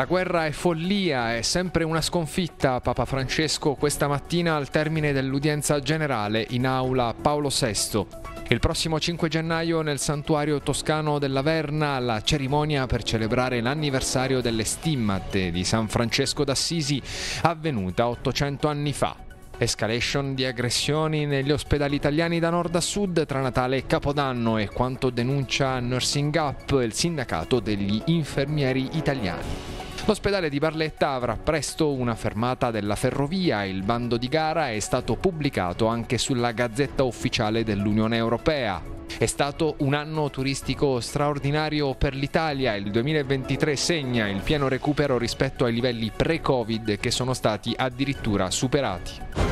La guerra è follia, è sempre una sconfitta, Papa Francesco questa mattina al termine dell'udienza generale in aula Paolo VI. Il prossimo 5 gennaio nel santuario toscano della Verna la cerimonia per celebrare l'anniversario delle stimmate di San Francesco d'Assisi avvenuta 800 anni fa. Escalation di aggressioni negli ospedali italiani da nord a sud tra Natale e Capodanno e quanto denuncia Nursing Up, il sindacato degli infermieri italiani. L'ospedale di Barletta avrà presto una fermata della ferrovia. Il bando di gara è stato pubblicato anche sulla Gazzetta Ufficiale dell'Unione Europea. È stato un anno turistico straordinario per l'Italia. Il 2023 segna il pieno recupero rispetto ai livelli pre-Covid che sono stati addirittura superati.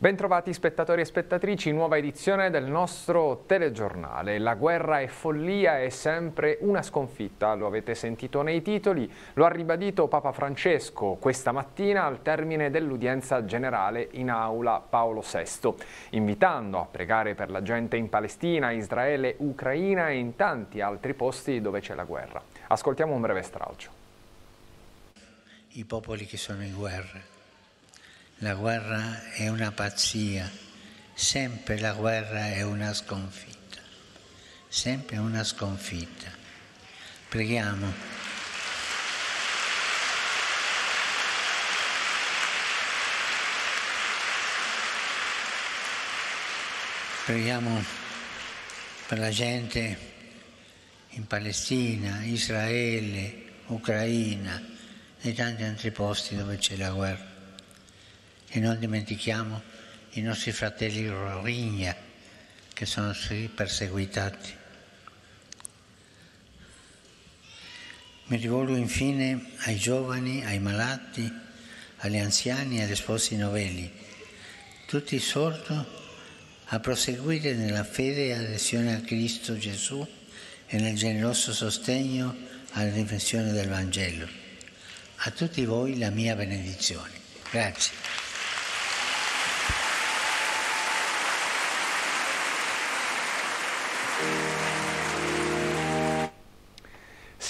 Bentrovati spettatori e spettatrici, nuova edizione del nostro telegiornale. La guerra è follia, è sempre una sconfitta, lo avete sentito nei titoli, lo ha ribadito Papa Francesco questa mattina al termine dell'udienza generale in aula Paolo VI, invitando a pregare per la gente in Palestina, Israele, Ucraina e in tanti altri posti dove c'è la guerra. Ascoltiamo un breve stralcio. I popoli che sono in guerra la guerra è una pazzia, sempre la guerra è una sconfitta, sempre una sconfitta. Preghiamo. Preghiamo per la gente in Palestina, Israele, Ucraina e tanti altri posti dove c'è la guerra. E non dimentichiamo i nostri fratelli Rohingya che sono stati perseguitati. Mi rivolgo infine ai giovani, ai malati, agli anziani e agli sposi novelli, tutti sordi a proseguire nella fede e adesione a Cristo Gesù e nel generoso sostegno alla riflessione del Vangelo. A tutti voi la mia benedizione. Grazie.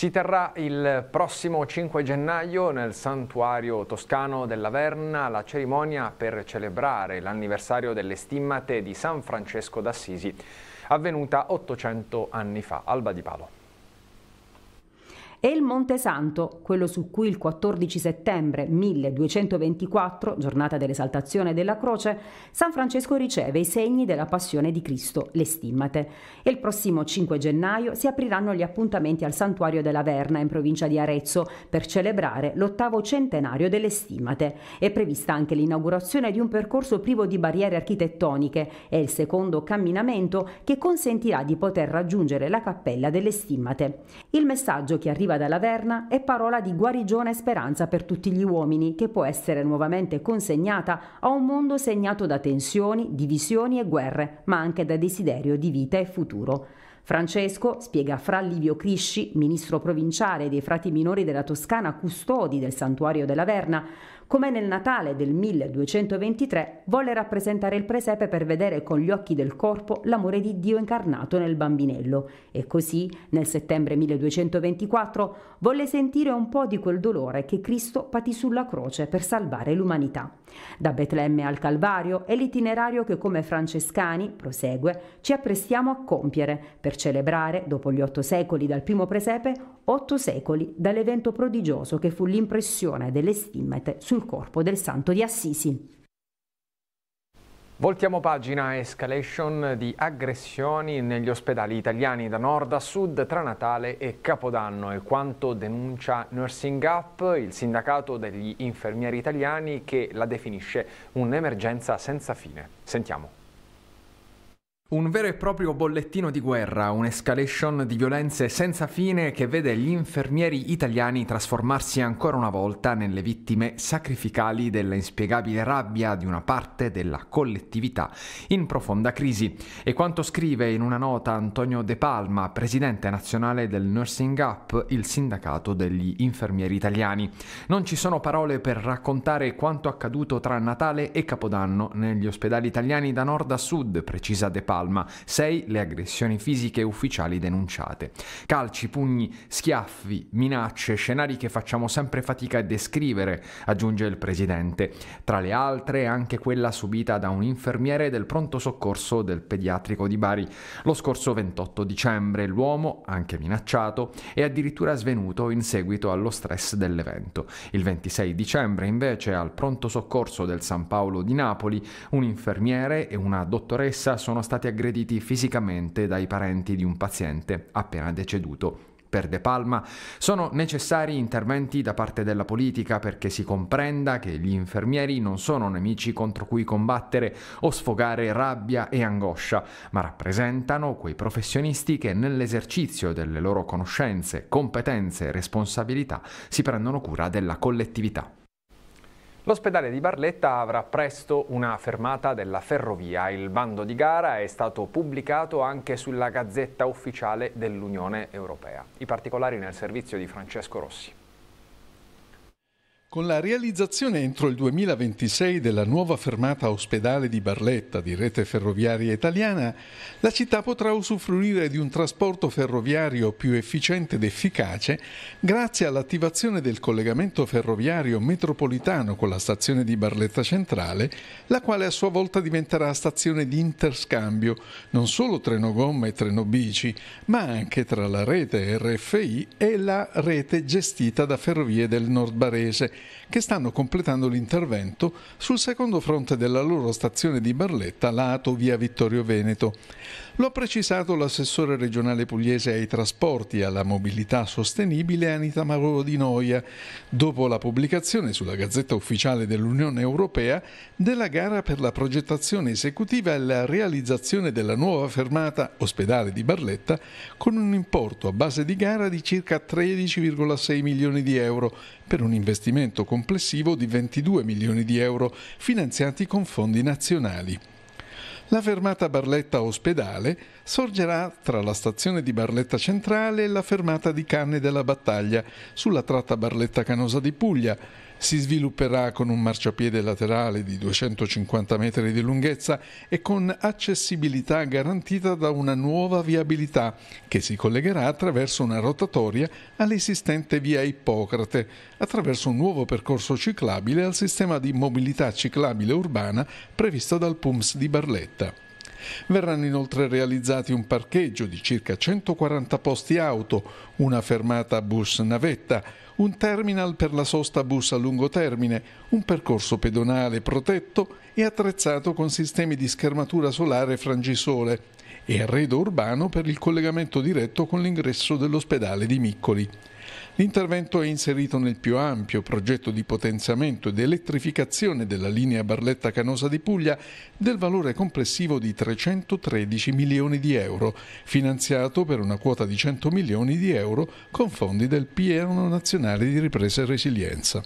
Si terrà il prossimo 5 gennaio nel santuario toscano dell'Averna la cerimonia per celebrare l'anniversario delle stimmate di San Francesco d'Assisi avvenuta 800 anni fa. Alba di Palo e il Monte Santo, quello su cui il 14 settembre 1224, giornata dell'esaltazione della croce, San Francesco riceve i segni della passione di Cristo, le stimmate. E il prossimo 5 gennaio si apriranno gli appuntamenti al santuario della Verna in provincia di Arezzo per celebrare l'ottavo centenario delle stimmate. È prevista anche l'inaugurazione di un percorso privo di barriere architettoniche e il secondo camminamento che consentirà di poter raggiungere la cappella delle stimmate. Il messaggio che arriva arriva Verna è parola di guarigione e speranza per tutti gli uomini, che può essere nuovamente consegnata a un mondo segnato da tensioni, divisioni e guerre, ma anche da desiderio di vita e futuro. Francesco, spiega Fra Livio Crisci, ministro provinciale dei frati minori della Toscana, custodi del santuario della Verna, come nel Natale del 1223 volle rappresentare il presepe per vedere con gli occhi del corpo l'amore di Dio incarnato nel bambinello e così nel settembre 1224 volle sentire un po' di quel dolore che Cristo patì sulla croce per salvare l'umanità. Da Betlemme al Calvario è l'itinerario che come francescani, prosegue, ci apprestiamo a compiere per per celebrare, dopo gli otto secoli dal primo presepe, otto secoli dall'evento prodigioso che fu l'impressione delle stimmate sul corpo del santo di Assisi. Voltiamo pagina escalation di aggressioni negli ospedali italiani da nord a sud tra Natale e Capodanno e quanto denuncia Nursing Gap, il sindacato degli infermieri italiani che la definisce un'emergenza senza fine. Sentiamo. Un vero e proprio bollettino di guerra, un'escalation di violenze senza fine che vede gli infermieri italiani trasformarsi ancora una volta nelle vittime sacrificali della inspiegabile rabbia di una parte della collettività in profonda crisi. E quanto scrive in una nota Antonio De Palma, presidente nazionale del Nursing Up, il sindacato degli infermieri italiani. Non ci sono parole per raccontare quanto accaduto tra Natale e Capodanno negli ospedali italiani da nord a sud, precisa De Palma Palma, 6 le aggressioni fisiche ufficiali denunciate. Calci, pugni, schiaffi, minacce, scenari che facciamo sempre fatica a descrivere, aggiunge il presidente. Tra le altre anche quella subita da un infermiere del pronto soccorso del pediatrico di Bari lo scorso 28 dicembre. L'uomo, anche minacciato, è addirittura svenuto in seguito allo stress dell'evento. Il 26 dicembre invece al pronto soccorso del San Paolo di Napoli un infermiere e una dottoressa sono stati aggrediti fisicamente dai parenti di un paziente appena deceduto per De Palma. Sono necessari interventi da parte della politica perché si comprenda che gli infermieri non sono nemici contro cui combattere o sfogare rabbia e angoscia, ma rappresentano quei professionisti che nell'esercizio delle loro conoscenze, competenze e responsabilità si prendono cura della collettività. L'ospedale di Barletta avrà presto una fermata della ferrovia. Il bando di gara è stato pubblicato anche sulla Gazzetta Ufficiale dell'Unione Europea. I particolari nel servizio di Francesco Rossi. Con la realizzazione entro il 2026 della nuova fermata ospedale di Barletta di Rete Ferroviaria Italiana, la città potrà usufruire di un trasporto ferroviario più efficiente ed efficace grazie all'attivazione del collegamento ferroviario metropolitano con la stazione di Barletta Centrale, la quale a sua volta diventerà stazione di interscambio non solo treno gomma e treno bici, ma anche tra la rete RFI e la rete gestita da Ferrovie del Nord Barese che stanno completando l'intervento sul secondo fronte della loro stazione di Barletta, lato via Vittorio Veneto. Lo ha precisato l'assessore regionale pugliese ai trasporti e alla mobilità sostenibile Anita Mauro Di Noia, dopo la pubblicazione sulla Gazzetta Ufficiale dell'Unione Europea della gara per la progettazione esecutiva e la realizzazione della nuova fermata ospedale di Barletta con un importo a base di gara di circa 13,6 milioni di euro per un investimento complessivo di 22 milioni di euro finanziati con fondi nazionali. La fermata Barletta Ospedale sorgerà tra la stazione di Barletta Centrale e la fermata di Canne della Battaglia sulla tratta Barletta Canosa di Puglia si svilupperà con un marciapiede laterale di 250 metri di lunghezza e con accessibilità garantita da una nuova viabilità che si collegherà attraverso una rotatoria all'esistente via Ippocrate, attraverso un nuovo percorso ciclabile al sistema di mobilità ciclabile urbana previsto dal PUMS di Barletta. Verranno inoltre realizzati un parcheggio di circa 140 posti auto, una fermata bus navetta, un terminal per la sosta bus a lungo termine, un percorso pedonale protetto e attrezzato con sistemi di schermatura solare frangisole e arredo urbano per il collegamento diretto con l'ingresso dell'ospedale di Miccoli. L'intervento è inserito nel più ampio progetto di potenziamento ed elettrificazione della linea Barletta-Canosa di Puglia del valore complessivo di 313 milioni di euro, finanziato per una quota di 100 milioni di euro con fondi del Piano Nazionale di Ripresa e Resilienza.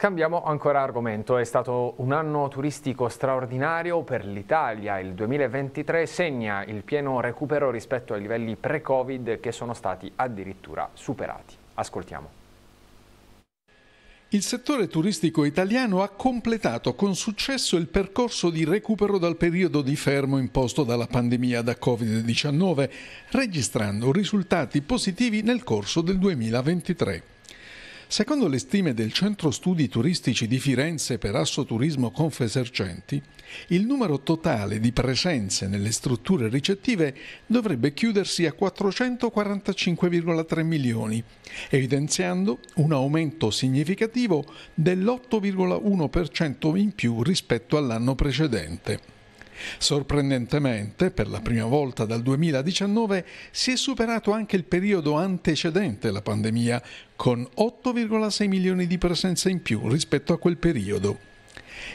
Cambiamo ancora argomento, è stato un anno turistico straordinario per l'Italia, il 2023 segna il pieno recupero rispetto ai livelli pre-Covid che sono stati addirittura superati. Ascoltiamo. Il settore turistico italiano ha completato con successo il percorso di recupero dal periodo di fermo imposto dalla pandemia da Covid-19, registrando risultati positivi nel corso del 2023. Secondo le stime del Centro Studi Turistici di Firenze per Asso Turismo Confesercenti, il numero totale di presenze nelle strutture ricettive dovrebbe chiudersi a 445,3 milioni, evidenziando un aumento significativo dell'8,1% in più rispetto all'anno precedente. Sorprendentemente, per la prima volta dal 2019, si è superato anche il periodo antecedente la pandemia, con 8,6 milioni di presenze in più rispetto a quel periodo.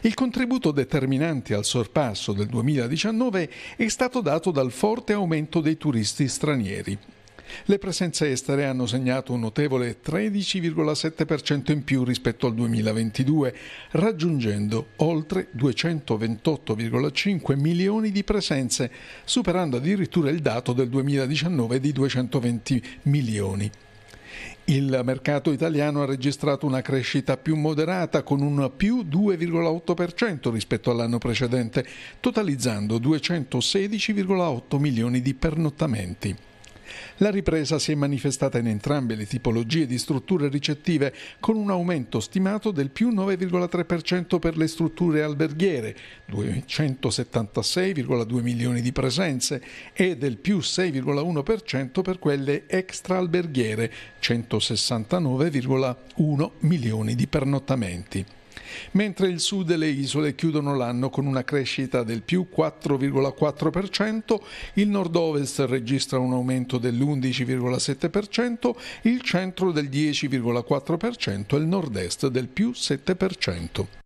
Il contributo determinante al sorpasso del 2019 è stato dato dal forte aumento dei turisti stranieri. Le presenze estere hanno segnato un notevole 13,7% in più rispetto al 2022, raggiungendo oltre 228,5 milioni di presenze, superando addirittura il dato del 2019 di 220 milioni. Il mercato italiano ha registrato una crescita più moderata con un più 2,8% rispetto all'anno precedente, totalizzando 216,8 milioni di pernottamenti. La ripresa si è manifestata in entrambe le tipologie di strutture ricettive, con un aumento stimato del più 9,3% per le strutture alberghiere, 276,2 milioni di presenze, e del più 6,1% per quelle extraalberghiere, 169,1 milioni di pernottamenti mentre il sud e le isole chiudono l'anno con una crescita del più 4,4%, il nord-ovest registra un aumento dell'11,7%, il centro del 10,4% e il nord-est del più 7%.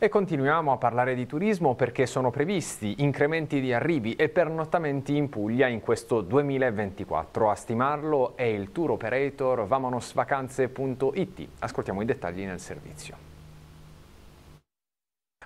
E continuiamo a parlare di turismo perché sono previsti incrementi di arrivi e pernottamenti in Puglia in questo 2024. A stimarlo è il tour operator vamonosvacanze.it. Ascoltiamo i dettagli nel servizio.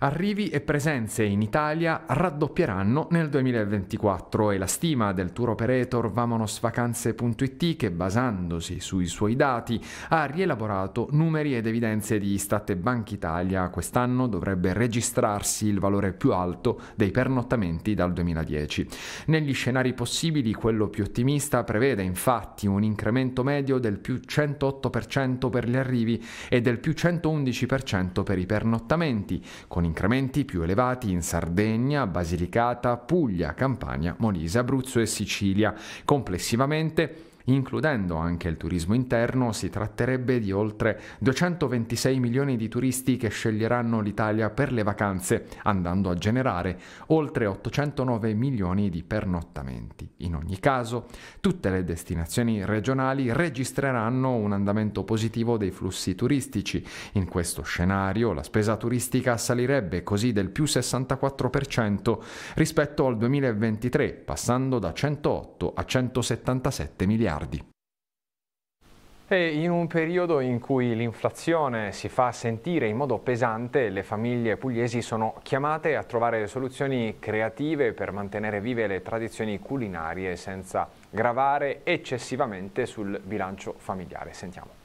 Arrivi e presenze in Italia raddoppieranno nel 2024 e la stima del tour operator vamonosvacanze.it che basandosi sui suoi dati ha rielaborato numeri ed evidenze di Istat e Banca Italia, quest'anno dovrebbe registrarsi il valore più alto dei pernottamenti dal 2010. Negli scenari possibili quello più ottimista prevede infatti un incremento medio del più 108% per gli arrivi e del più 111% per i pernottamenti, con incrementi più elevati in Sardegna, Basilicata, Puglia, Campania, Molise, Abruzzo e Sicilia. Complessivamente Includendo anche il turismo interno, si tratterebbe di oltre 226 milioni di turisti che sceglieranno l'Italia per le vacanze, andando a generare oltre 809 milioni di pernottamenti. In ogni caso, tutte le destinazioni regionali registreranno un andamento positivo dei flussi turistici. In questo scenario, la spesa turistica salirebbe così del più 64% rispetto al 2023, passando da 108 a 177 miliardi miliardi. E in un periodo in cui l'inflazione si fa sentire in modo pesante, le famiglie pugliesi sono chiamate a trovare soluzioni creative per mantenere vive le tradizioni culinarie senza gravare eccessivamente sul bilancio familiare. Sentiamo.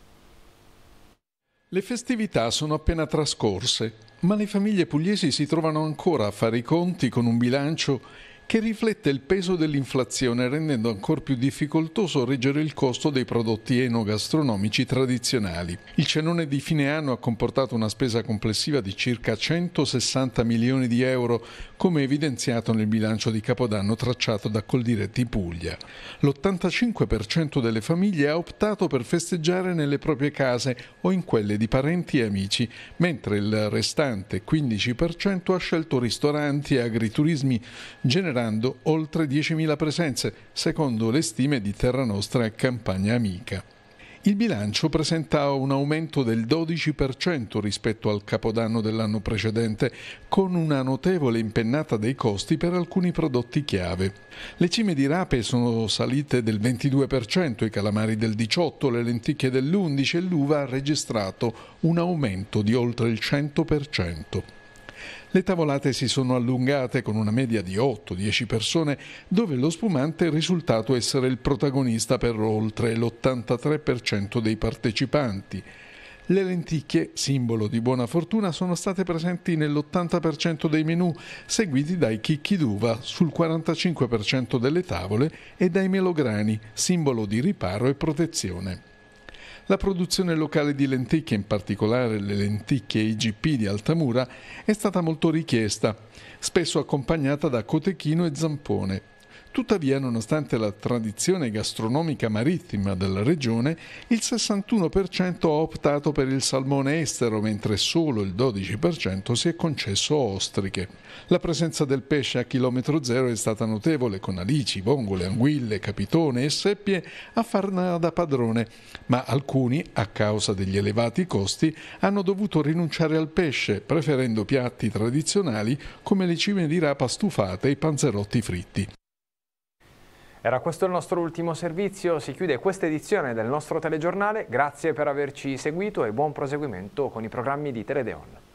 Le festività sono appena trascorse, ma le famiglie pugliesi si trovano ancora a fare i conti con un bilancio che riflette il peso dell'inflazione rendendo ancora più difficoltoso reggere il costo dei prodotti enogastronomici tradizionali. Il cenone di fine anno ha comportato una spesa complessiva di circa 160 milioni di euro, come evidenziato nel bilancio di Capodanno tracciato da Coldiretti Puglia. L'85% delle famiglie ha optato per festeggiare nelle proprie case o in quelle di parenti e amici, mentre il restante 15% ha scelto ristoranti e agriturismi generali generando oltre 10.000 presenze, secondo le stime di Terra Nostra e Campagna Amica. Il bilancio presenta un aumento del 12% rispetto al capodanno dell'anno precedente, con una notevole impennata dei costi per alcuni prodotti chiave. Le cime di rape sono salite del 22%, i calamari del 18%, le lenticchie dell'11% e l'uva ha registrato un aumento di oltre il 100%. Le tavolate si sono allungate con una media di 8-10 persone, dove lo spumante è risultato essere il protagonista per oltre l'83% dei partecipanti. Le lenticchie, simbolo di buona fortuna, sono state presenti nell'80% dei menù, seguiti dai chicchi d'uva sul 45% delle tavole e dai melograni, simbolo di riparo e protezione. La produzione locale di lenticchie, in particolare le lenticchie IGP di Altamura, è stata molto richiesta, spesso accompagnata da cotechino e zampone. Tuttavia, nonostante la tradizione gastronomica marittima della regione, il 61% ha optato per il salmone estero, mentre solo il 12% si è concesso ostriche. La presenza del pesce a chilometro zero è stata notevole, con alici, vongole, anguille, capitone e seppie a farne da padrone, ma alcuni, a causa degli elevati costi, hanno dovuto rinunciare al pesce, preferendo piatti tradizionali come le cime di rapa stufate e i panzerotti fritti. Era questo il nostro ultimo servizio, si chiude questa edizione del nostro telegiornale, grazie per averci seguito e buon proseguimento con i programmi di Teledeon.